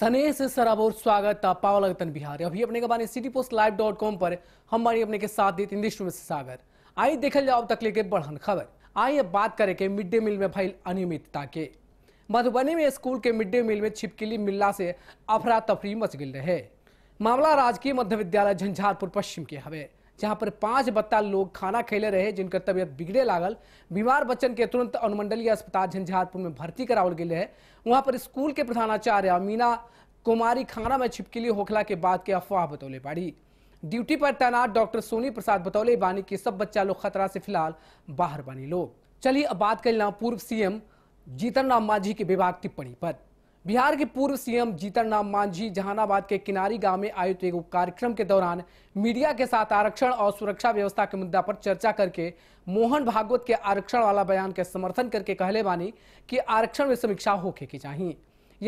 सने से और स्वागत पावल अगतन बिहार अभी अपने के बारे city post live dot com पर हम बारी अपने के साथ देते इंदिश में से सागर आई देखल जाओ तक लेके बढ़न खबर आइए बात करें के मिड डे मील में भाई अनियमितता के मधुबनी में स्कूल के मिड डे मील में छिपकली मिलना से अफरा तफरी मच गई रहे मामला राजकीय मध्य विद्यालय झंझारपुर पश्चिम के हवे जहां पर पांच बत्ता लोग खाना खेले रहे जिनकर तबियत बिगड़े लागल बीमार बच्चन के तुरंत अनुमंडलीय अस्पताल झंझारपुर में भर्ती कराओ गए है वहां पर स्कूल के प्रधानाचार्य मीना कुमारी खाना में छिपकली होखला के बाद के अफवाह बतौले बाड़ी ड्यूटी पर तैनात डॉक्टर सोनी प्रसाद बतौले बानी की सब बच्चा लोग खतरा से फिलहाल बाहर बनी लोग चलिए अब बात कर लेना पूर्व सीएम जीतन राम मांझी के विभाग टिप्पणी पर बिहार के पूर्व सीएम जीतन राम मांझी जहानाबाद के किनारी गांव में आयोजित एक कार्यक्रम के दौरान मीडिया के साथ आरक्षण और सुरक्षा व्यवस्था के मुद्दा पर चर्चा करके मोहन भागवत के आरक्षण वाला बयान के समर्थन करके कहले बानी कि आरक्षण में समीक्षा होके की चाहिए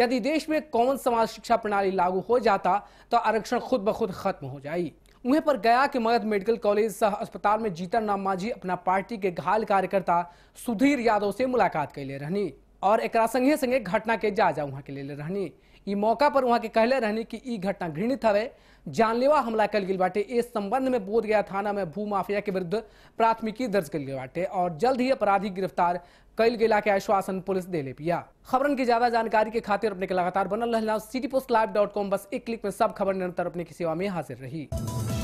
यदि देश में कौन समाज शिक्षा प्रणाली लागू हो जाता तो आरक्षण खुद ब खुद खत्म हो जाए उन्हें पर गया के मगध मेडिकल कॉलेज सह अस्पताल में जीतन राम मांझी अपना पार्टी के घायल कार्यकर्ता सुधीर यादव से मुलाकात कर ले रहनी और एक संगे संगे घटना के जायजा वहाँ के लिए रहनी इ मौका पर वहाँ के कहले रहनी कि इ घटना घृणित हवे जानलेवा हमला कल गिल बाटे इस संबंध में बोध गया थाना में भू माफिया के विरुद्ध प्राथमिकी दर्ज कल गई बाटे और जल्द ही अपराधी गिरफ्तार कल गेला के आश्वासन पुलिस दे ले पिया खबरन की ज्यादा जानकारी के खातिर अपने के लगातार बनल रहना city post live dot com बस एक क्लिक में सब खबर निरंतर अपने की सेवा में हाजिर रही